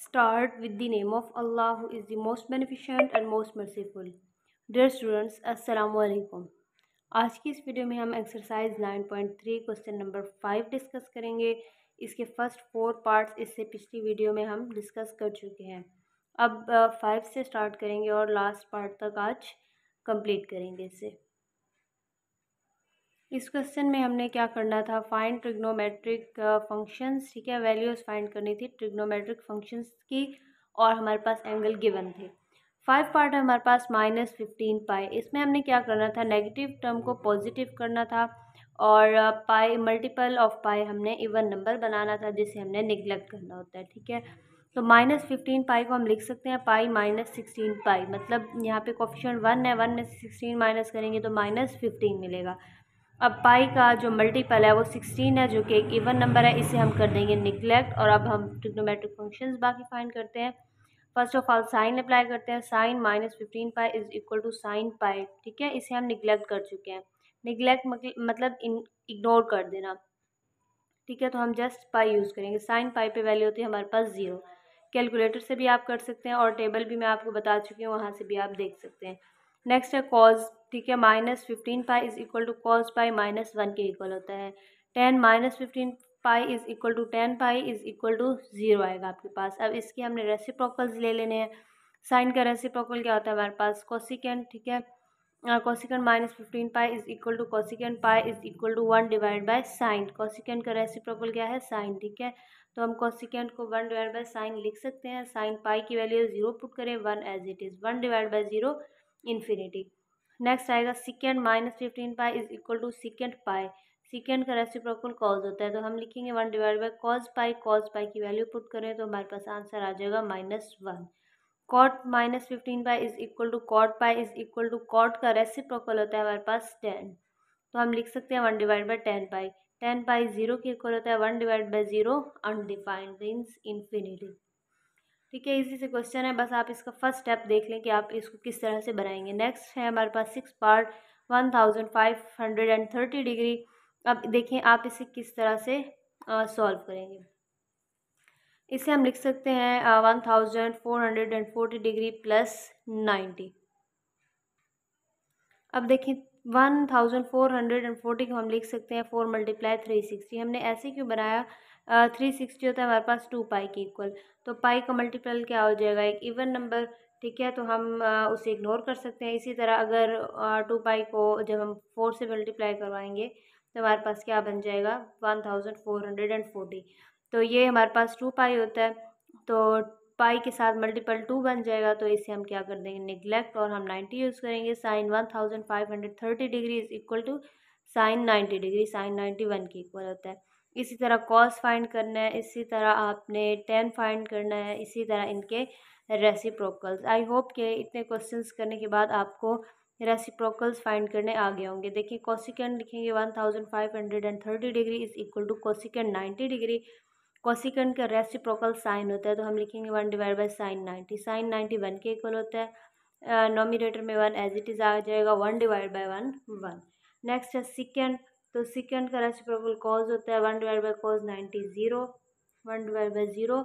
Start with the name of Allah who is the most beneficent and most merciful. Dear students, Assalamualaikum. आज की इस video में हम exercise 9.3 question number five discuss करेंगे इसके first four parts इससे पिछली वीडियो में हम डिस्कस कर चुके हैं अब फाइव uh, से स्टार्ट करेंगे और लास्ट पार्ट तक आज कंप्लीट करेंगे इसे इस क्वेश्चन में हमने क्या करना था फाइंड ट्रिग्नोमेट्रिक फंक्शंस ठीक है वैल्यूज़ फाइंड करनी थी ट्रिग्नोमेट्रिक फंक्शंस की और हमारे पास एंगल गिवन थे फाइव पार्ट है हमारे पास माइनस फिफ्टीन पाई इसमें हमने क्या करना था नेगेटिव टर्म को पॉजिटिव करना था और पाई मल्टीपल ऑफ पाई हमने इवन नंबर बनाना था जिसे हमने निगलेक्ट करना होता है ठीक है तो माइनस फिफ्टीन पाई को हम लिख सकते हैं पाई माइनस सिक्सटीन पाई मतलब यहाँ पे कोफिशेंट वन है वन में से सिक्सटीन माइनस करेंगे तो माइनस फिफ्टीन मिलेगा अब पाई का जो मल्टीपल है वो सिक्सटीन है जो कि एक इवन नंबर है इसे हम कर देंगे निगलेक्ट और अब हम ट्रिग्नोमेट्रिक फंक्शंस बाकी फाइंड करते हैं first of all sine apply करते हैं sine minus fifteen pi is equal to sine pi ठीक है इसे हम निगलेक्ट कर चुके हैं निगलेक्ट मतलब इग्नोर कर देना ठीक है तो हम जस्ट पाई यूज़ करेंगे साइन पाई पे वैल्यू होती है हमारे पास ज़ीरो कैलकुलेटर से भी आप कर सकते हैं और टेबल भी मैं आपको बता चुकी हूँ वहाँ से भी आप देख सकते हैं नेक्स्ट है कॉज ठीक है minus fifteen pi is equal to cos pi minus one के इक्वल होता है tan minus fifteen pi is equal to tan pi is equal to zero आएगा आपके पास अब इसके हमने रेसिप्रोकल्स ले लेने हैं साइन का रेसिप्रोकल क्या होता है हमारे पास कोसिकेंड ठीक है cosecant minus fifteen pi is equal to cosecant pi is equal to one divide by sine cosecant का रेसिप्रोकल क्या है साइन ठीक है तो हम कॉसिकेंड को वन डिवाइड बाय साइन लिख सकते हैं साइन पाई की वैल्यू ज़ीरो पुट करें one as it is one divide by zero infinity next आएगा secant minus fifteen pi is equal to secant pi secant का रेसिप्रोकल कॉज होता है तो हम लिखेंगे one divide by cos pi cos pi की value put करें तो हमारे पास आंसर आ जाएगा minus one cot minus fifteen pi is equal to cot pi is equal to cot का रेसिप्रोकल होता है हमारे पास टेन तो हम लिख सकते हैं one divide by tan pi tan pi zero के इक्वल होता है one divide by zero undefined means infinity ठीक है इसी से क्वेश्चन है बस आप इसका फर्स्ट स्टेप देख लें कि आप इसको किस तरह से बनाएंगे नेक्स्ट है हमारे पास six part one thousand five hundred and thirty degree अब देखें आप इसे किस तरह से सॉल्व करेंगे इसे हम लिख सकते हैं one thousand four hundred and forty degree plus ninety अब देखें one thousand four hundred and forty को हम लिख सकते हैं फोर मल्टीप्लाई थ्री सिक्सटी हमने ऐसे क्यों बनाया थ्री सिक्सटी होता है हमारे पास टू पाई के इक्वल तो पाई का मल्टीप्लाई क्या हो जाएगा एक इवन नंबर ठीक है तो हम उसे इग्नोर कर सकते हैं इसी तरह अगर टू पाई को जब हम फोर से मल्टीप्लाई करवाएंगे तो हमारे पास क्या बन जाएगा one thousand four hundred and forty तो ये हमारे पास टू पाई होता है तो पाई के साथ मल्टीपल टू बन जाएगा तो इसे हम क्या कर देंगे निगलेक्ट और हम नाइन्टी यूज़ करेंगे sine one thousand five hundred thirty degree is equal to sine ninety degree sine ninety one के इक्वल होता है इसी तरह कॉस फाइंड करना है इसी तरह आपने टेन फाइंड करना है इसी तरह इनके रेसिप्रोकल्स आई होप के इतने क्वेश्चन करने के बाद आपको रेसिप्रोकल्स फाइंड करने आ गए होंगे देखिए कॉसिकेंड लिखेंगे one thousand five hundred and thirty degree is equal to cosecant ninety degree cosecant का रेसिप्रोकल साइन होता है तो हम लिखेंगे one divide by sine ninety sine ninety one के इक्वल होता है नॉमिनेटर में वन एज इट इज़ आ जाएगा one divide by one one next है सिकेंड तो सिकेंड का रेसिप्रोकल कॉज होता है one divide by cos ninety zero one divide by zero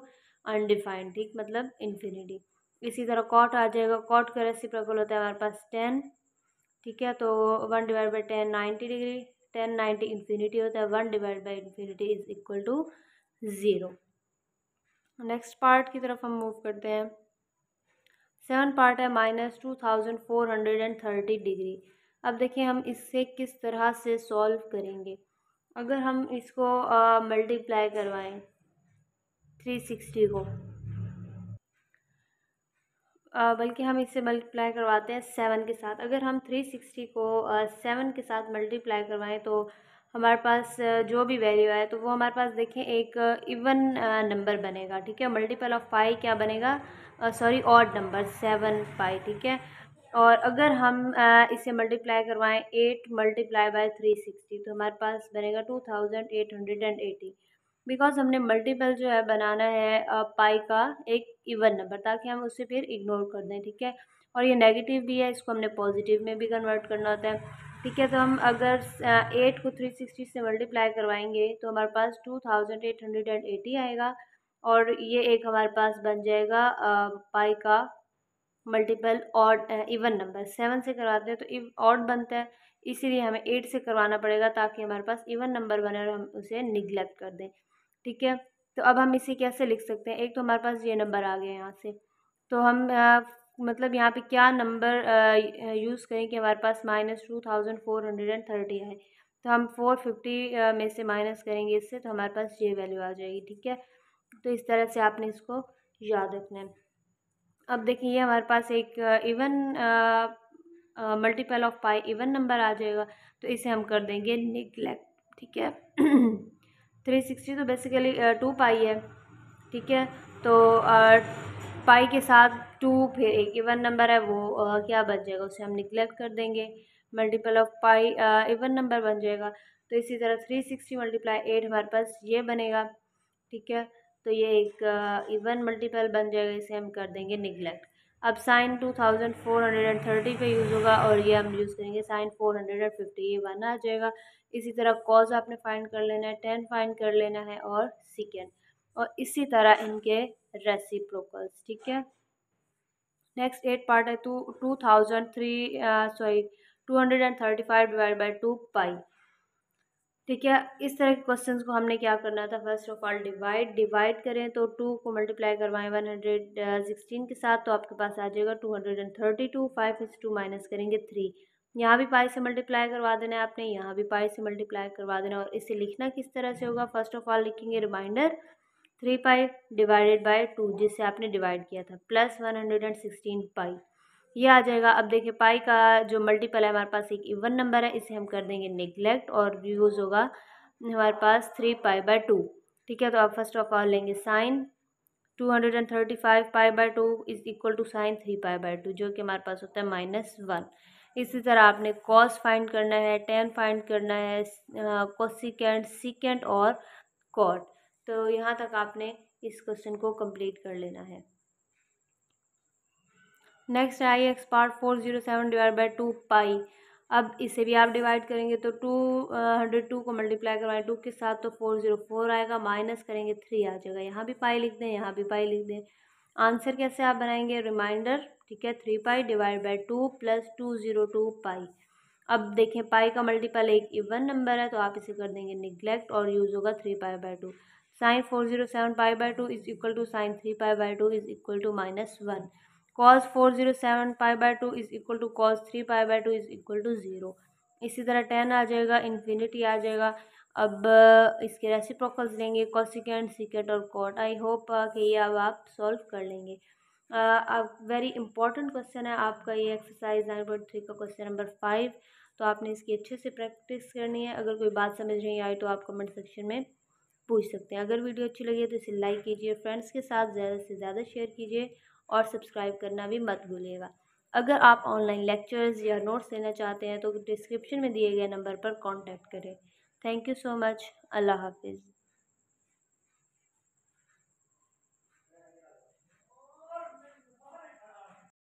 undefined ठीक मतलब इन्फिनिटी इसी तरह कॉट आ जाएगा कॉट का रेसिप्रोकल होता है हमारे पास टेन ठीक है तो one divide by ten ninety degree ten ninety infinity होता है one divide by infinity is equal to zero next part की तरफ हम मूव करते हैं सेवन पार्ट है minus two thousand four hundred and thirty degree अब देखिए हम इससे किस तरह से सॉल्व करेंगे अगर हम इसको मल्टीप्लाई करवाएं थ्री सिक्सटी को बल्कि हम इसे मल्टीप्लाई करवाते हैं सेवन के साथ अगर हम थ्री सिक्सटी को सेवन के साथ मल्टीप्लाई करवाएं तो हमारे पास जो भी वैल्यू आए तो वो हमारे पास देखें एक इवन नंबर बनेगा ठीक है मल्टीपल ऑफ पाई क्या बनेगा sorry odd number seven pi ठीक है और अगर हम इसे मल्टीप्लाई करवाएं eight multiply by three sixty तो हमारे पास बनेगा two thousand eight hundred and eighty because हमने मल्टीपल जो है बनाना है पाई का एक इवन नंबर ताकि हम उसे फिर इग्नोर कर दें ठीक है और ये नेगेटिव भी है इसको हमने पॉजिटिव में भी कन्वर्ट करना होता है ठीक है तो हम अगर एट को थ्री सिक्सटी से मल्टीप्लाई करवाएंगे तो हमारे पास two thousand eight hundred and eighty आएगा और ये एक हमारे पास बन जाएगा पाई का मल्टीपल और इवन नंबर सेवन से करवाते हैं तो ऑड बनता है इसीलिए हमें एट से करवाना पड़ेगा ताकि हमारे पास इवन नंबर बने और हम उसे निगलेक्ट कर दें ठीक है तो अब हम इसे कैसे लिख सकते हैं एक तो हमारे पास ये नंबर आ गए यहाँ से तो हम मतलब यहाँ पे क्या नंबर यूज़ करें कि हमारे पास minus two thousand four hundred and thirty है तो हम फोर फिफ्टी में से माइनस करेंगे इससे तो हमारे पास ये वैल्यू आ जाएगी ठीक है तो इस तरह से आपने इसको याद रखना है अब देखिए हमारे पास एक even multiple of pi even number आ जाएगा तो इसे हम कर देंगे निगलेक्ट ठीक है थ्री सिक्सटी तो बेसिकली टू पाई है ठीक है तो पाई के साथ टू फिर एक इवन नंबर है वो क्या बन जाएगा उसे हम निगलेक्ट कर देंगे multiple of pi even number बन जाएगा तो इसी तरह थ्री सिक्सटी मल्टीप्लाई एट हमारे पास ये बनेगा ठीक है तो ये एक इवन मल्टीपल बन जाएगा इसे हम कर देंगे निगलेक्ट अब sine two thousand four hundred and thirty पे यूज़ होगा और ये हम यूज़ करेंगे sine four hundred and fifty ये वन आ जाएगा इसी तरह कॉज आपने फाइंड कर लेना है टेन फाइंड कर लेना है और सिकेंड और इसी तरह इनके रेसिप्रोकल्स ठीक है नेक्स्ट एट पार्ट है two two thousand three sorry two hundred and thirty five divide by two pi ठीक है इस तरह के क्वेश्चंस को हमने क्या करना था first of all divide divide करें तो टू को मल्टीप्लाई करवाएं वन हंड्रेड सिक्सटीन के साथ तो आपके पास आ जाएगा two hundred and thirty two five is two minus करेंगे थ्री यहाँ भी पाई से मल्टीप्लाई करवा देना है आपने यहाँ भी पाई से मल्टीप्लाई करवा देना और इसे लिखना किस तरह से होगा फर्स्ट ऑफ ऑल लिखेंगे reminder three pi divided by two जिससे आपने डिवाइड किया था plus one hundred and sixteen pi ये आ जाएगा अब देखिए पाई का जो मल्टीपल है हमारे पास एक इवन नंबर है इसे हम कर देंगे निगलेक्ट और यूज़ होगा हमारे पास थ्री पाई बाय टू ठीक है तो आप फर्स्ट ऑफ ऑल लेंगे sine two hundred and thirty five pi by two is equal to sine three pi by two जो कि हमारे पास होता है माइनस वन इसी तरह आपने कॉस फाइंड करना है टेन फाइंड करना है कोसिकेंट सिकेंट और कॉट तो यहाँ तक आपने इस क्वेश्चन को कंप्लीट कर लेना है next I X part four zero seven divide by two pi अब इसे भी आप डिवाइड करेंगे तो टू हंड्रेड टू को मल्टीप्लाई करवाएं टू के साथ तो फोर ज़ीरो फोर आएगा माइनस करेंगे थ्री आ जाएगा यहाँ भी पाई लिख दें यहाँ भी पाई लिख दें आंसर कैसे आप बनाएंगे रिमाइंडर ठीक है three pi divide by two plus two zero two pi अब देखें पाई का मल्टीपल एक इवन नंबर है तो आप इसे कर देंगे निगलेक्ट और यूज़ होगा three pi by two sine four zero seven pi by two is equal to sine three pi by two is equal to minus one cos four zero seven pi by two is equal to cos three pi by two is equal to zero इसी तरह ten आ जाएगा infinity आ जाएगा अब इसके reciprocals लेंगे cosecant सिकेट और cot I hope कि ये अब आप सॉल्व कर लेंगे अब वेरी इंपॉर्टेंट क्वेश्चन है आपका ये एक्सरसाइज नाइन पॉइंट थ्री का क्वेश्चन नंबर फाइव तो आपने इसकी अच्छे से प्रैक्टिस करनी है अगर कोई बात समझ नहीं आई तो आप कमेंट सेक्शन में पूछ सकते हैं अगर वीडियो अच्छी लगी तो इसे लाइक कीजिए फ्रेंड्स के साथ ज़्यादा से ज़्यादा शेयर कीजिए और सब्सक्राइब करना भी मत भूलिएगा अगर आप ऑनलाइन लेक्चर्स या नोट्स लेना चाहते हैं तो डिस्क्रिप्शन में दिए गए नंबर पर कॉन्टैक्ट करें थैंक यू सो मच अल्लाह हाफिज़